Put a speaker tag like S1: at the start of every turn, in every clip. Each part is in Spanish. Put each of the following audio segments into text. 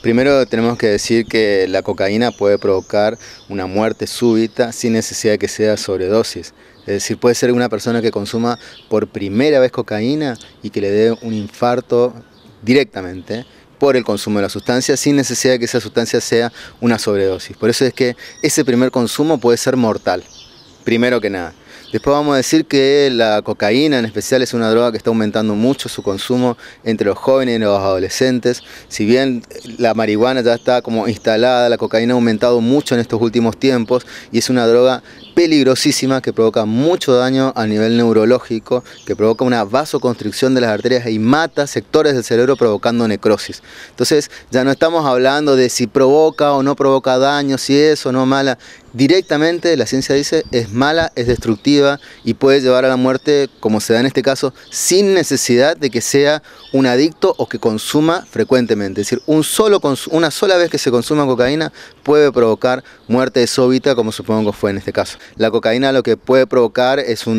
S1: Primero tenemos que decir que la cocaína puede provocar una muerte súbita sin necesidad de que sea sobredosis. Es decir, puede ser una persona que consuma por primera vez cocaína y que le dé un infarto directamente por el consumo de la sustancia sin necesidad de que esa sustancia sea una sobredosis. Por eso es que ese primer consumo puede ser mortal, primero que nada. Después vamos a decir que la cocaína en especial es una droga que está aumentando mucho su consumo entre los jóvenes y los adolescentes. Si bien la marihuana ya está como instalada, la cocaína ha aumentado mucho en estos últimos tiempos y es una droga peligrosísima que provoca mucho daño a nivel neurológico, que provoca una vasoconstricción de las arterias y mata sectores del cerebro provocando necrosis. Entonces ya no estamos hablando de si provoca o no provoca daño, si es o no mala. Directamente la ciencia dice es mala, es destructiva y puede llevar a la muerte, como se da en este caso, sin necesidad de que sea un adicto o que consuma frecuentemente. Es decir, una sola vez que se consuma cocaína puede provocar muerte súbita, como supongo fue en este caso la cocaína lo que puede provocar es un,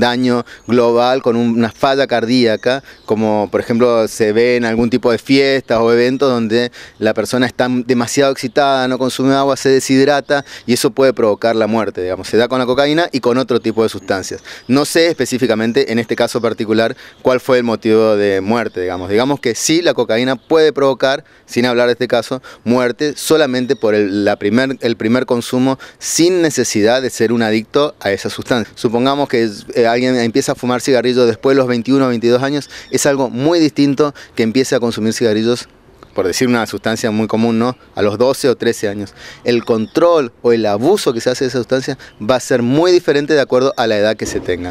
S1: daño global con una falla cardíaca, como por ejemplo se ve en algún tipo de fiestas o eventos donde la persona está demasiado excitada, no consume agua, se deshidrata y eso puede provocar la muerte, digamos. Se da con la cocaína y con otro tipo de sustancias. No sé específicamente en este caso particular cuál fue el motivo de muerte, digamos. Digamos que sí, la cocaína puede provocar, sin hablar de este caso, muerte solamente por el, primer, el primer consumo sin necesidad de ser un adicto a esa sustancia. Supongamos que eh, alguien empieza a fumar cigarrillos después de los 21 o 22 años, es algo muy distinto que empiece a consumir cigarrillos por decir una sustancia muy común, ¿no? A los 12 o 13 años. El control o el abuso que se hace de esa sustancia va a ser muy diferente de acuerdo a la edad que se tenga.